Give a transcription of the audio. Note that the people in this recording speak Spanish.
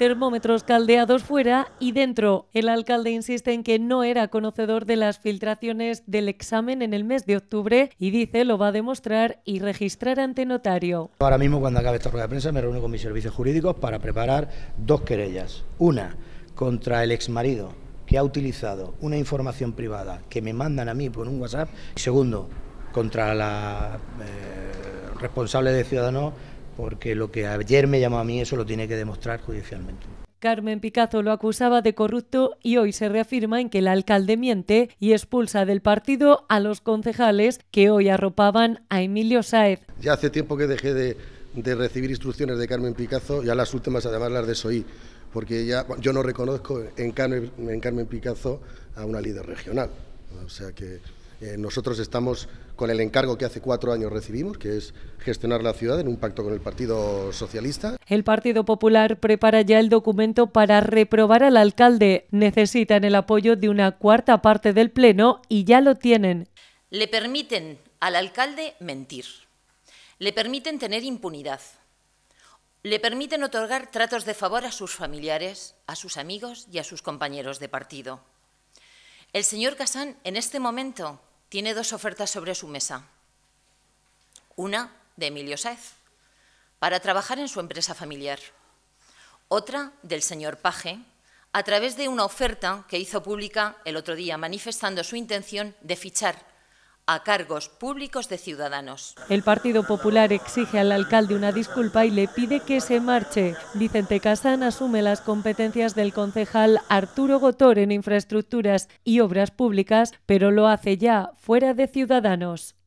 termómetros caldeados fuera y dentro. El alcalde insiste en que no era conocedor de las filtraciones del examen en el mes de octubre y dice lo va a demostrar y registrar ante notario. Ahora mismo cuando acabe esta rueda de prensa me reúno con mis servicios jurídicos para preparar dos querellas. Una contra el exmarido que ha utilizado una información privada que me mandan a mí por un WhatsApp. Segundo, contra la eh, responsable de Ciudadanos porque lo que ayer me llamó a mí eso lo tiene que demostrar judicialmente. Carmen Picazo lo acusaba de corrupto y hoy se reafirma en que el alcalde miente y expulsa del partido a los concejales que hoy arropaban a Emilio Saez. Ya hace tiempo que dejé de, recibir instrucciones de Carmen Picazo, ya las últimas además las desoí, porque ya, yo no reconozco en Carmen, en Carmen Picazo a una líder regional. O sea que eh, nosotros estamos con el encargo que hace cuatro años recibimos, que es gestionar la ciudad en un pacto con el Partido Socialista. El Partido Popular prepara ya el documento para reprobar al alcalde. Necesitan el apoyo de una cuarta parte del Pleno y ya lo tienen. Le permiten al alcalde mentir. Le permiten tener impunidad. Le permiten otorgar tratos de favor a sus familiares, a sus amigos y a sus compañeros de partido. El señor Casán en este momento tiene dos ofertas sobre su mesa. Una de Emilio Saez, para trabajar en su empresa familiar. Otra del señor Paje, a través de una oferta que hizo pública el otro día, manifestando su intención de fichar a cargos públicos de ciudadanos. El Partido Popular exige al alcalde una disculpa y le pide que se marche. Vicente Casán asume las competencias del concejal Arturo Gotor en infraestructuras y obras públicas, pero lo hace ya fuera de Ciudadanos.